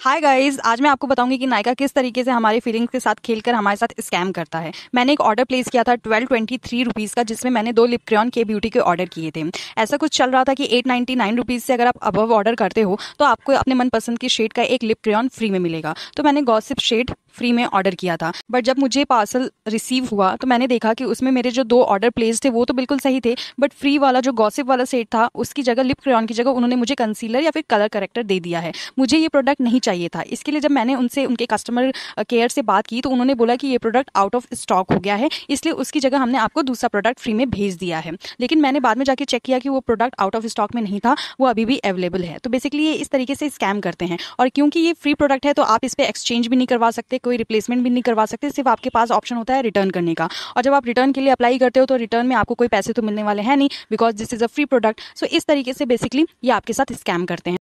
हाय guys आज मैं आपको बताऊंगी कि नायका किस तरीके से हमारी फीलिंग्स के साथ खेलकर हमारे साथ स्कैम करता है मैंने एक ऑर्डर प्लेस किया था ट्वेल्व ट्वेंटी थ्री रुपीज़ का जिसमें मैंने दो लिप क्रियन के ब्यूटी के ऑर्डर किए थे ऐसा कुछ चल रहा था कि एट नाइन्टी नाइन रुपीज़ से अगर आप अबव ऑर्डर करते हो तो आपको अपने मनपसंद की शेड का एक लिप क्रियन फ्री में मिलेगा तो मैंने गॉसिप शेड फ्री में ऑर्डर किया था बट जब मुझे पार्सल रिसीव हुआ तो मैंने देखा कि उसमें मेरे जो दो ऑर्डर प्लेस थे वो तो बिल्कुल सही थे बट फ्री वाला जो गॉसिप वाला सेट था उसकी जगह लिप क्रॉन की जगह उन्होंने मुझे कंसीलर या फिर कलर करेक्टर दे दिया है मुझे ये प्रोडक्ट नहीं चाहिए था इसके लिए जब मैंने उनसे उनके कस्टमर केयर से बात की तो उन्होंने बोला कि ये प्रोडक्ट आउट ऑफ स्टॉक हो गया है इसलिए उसकी जगह हमने आपको दूसरा प्रोडक्ट फ्री में भेज दिया है लेकिन मैंने बाद में जाके चेक किया कि वो प्रोडक्ट आउट ऑफ स्टॉक में नहीं था वो अभी भी अवेलेबल है तो बेसिकली ये इस तरीके से स्कैम करते हैं और क्योंकि ये फ्री प्रोडक्ट है तो आप इस पर एक्सचेंज भी नहीं करवा सकते कोई रिप्लेसमेंट भी नहीं करवा सकते सिर्फ आपके पास ऑप्शन होता है रिटर्न करने का और जब आप रिटर्न के लिए अप्लाई करते हो तो रिटर्न में आपको कोई पैसे तो मिलने वाले हैं नहीं because this is a free product so इस तरीके से बेसिकली ये आपके साथ स्कैम करते हैं